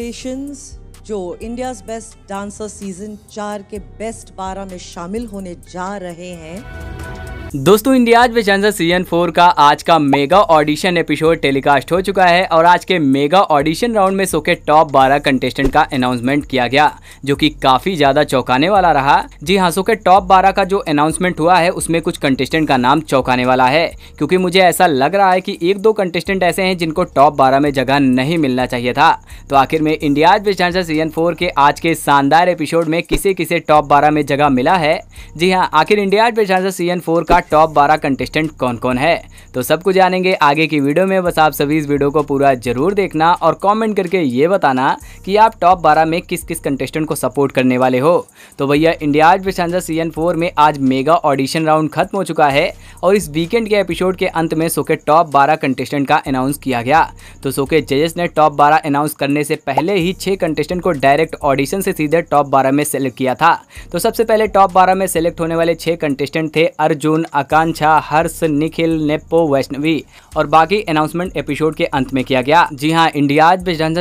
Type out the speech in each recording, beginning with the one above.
patience जो India best dancer season चार के बेस्ट बारह में शामिल होने जा रहे हैं दोस्तों इंडिया आज सीजन फोर का आज का मेगा ऑडिशन एपिसोड टेलीकास्ट हो चुका है और आज के मेगा ऑडिशन राउंड में सो के टॉप बारह कंटेस्टेंट का अनाउंसमेंट किया गया जो कि काफी ज्यादा चौंकाने वाला रहा जी हाँ सो के टॉप बारह का जो अनाउंसमेंट हुआ है उसमें कुछ कंटेस्टेंट का नाम चौंकाने वाला है क्योंकि मुझे ऐसा लग रहा है की एक दो कंटेस्टेंट ऐसे है जिनको टॉप बारह में जगह नहीं मिलना चाहिए था तो आखिर में इंडिया आज सीजन फोर के आज के शानदार एपिसोड में किसे किसे टॉप बारह में जगह मिला है जी हाँ आखिर इंडिया आज सीजन फोर का हमारा टॉप बारह कंटेस्टेंट कौन कौन है तो सब कुछ जानेंगे आगे की वीडियो में बस आप सभी इस वीडियो को पूरा जरूर देखना और कमेंट करके ये बताना कि आप टॉप 12 में किस किस कंटेस्टेंट को सपोर्ट करने वाले हो तो भैया इंडिया आज पेशांजा सीजन फोर में आज मेगा ऑडिशन राउंड खत्म हो चुका है और इस वीकेंड के एपिसोड के अंत में सो टॉप बारह कंटेस्टेंट का अनाउंस किया गया तो सो जजेस ने टॉप बारह अनाउंस करने से पहले ही छः कंटेस्टेंट को डायरेक्ट ऑडिशन से सीधे टॉप बारह में सेलेक्ट किया था तो सबसे पहले टॉप बारह में सेलेक्ट होने वाले छः कंटेस्टेंट थे अर्जुन आकांक्षा हर्ष निखिल नेपो वैष्णवी और बाकी अनाउंसमेंट एपिसोड के अंत में किया गया जी हाँ इंडिया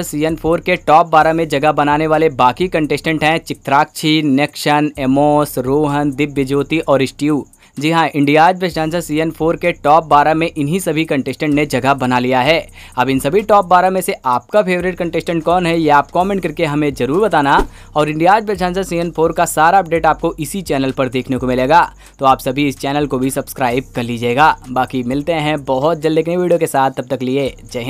सीजन फोर के टॉप बारह में जगह बनाने वाले बाकी कंटेस्टेंट हैं चित्राक्षी नेक्शन एमोस रोहन दिव्य ज्योति और स्टीव जी हाँ India's best dancer season four के टॉप बारह में इन्हीं सभी कंटेस्टेंट ने जगह बना लिया है अब इन सभी टॉप बारह में से आपका फेवरेट कंटेस्टेंट कौन है ये आप कॉमेंट करके हमें जरूर बताना और India's best dancer season four का सारा अपडेट आपको इसी चैनल पर देखने को मिलेगा तो आप सभी इस चैनल को भी सब्सक्राइब कर लीजिएगा बाकी मिलते हैं बहुत जल्द एक नई वीडियो के साथ तब तक लिए जय हिंद